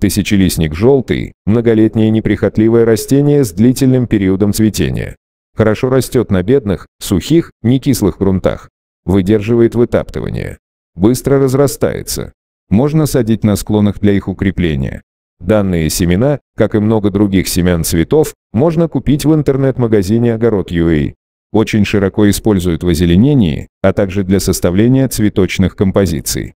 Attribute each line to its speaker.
Speaker 1: Тысячелистник желтый – многолетнее неприхотливое растение с длительным периодом цветения. Хорошо растет на бедных, сухих, некислых грунтах. Выдерживает вытаптывание. Быстро разрастается. Можно садить на склонах для их укрепления. Данные семена, как и много других семян цветов, можно купить в интернет-магазине «Огород UA». Очень широко используют в озеленении, а также для составления цветочных композиций.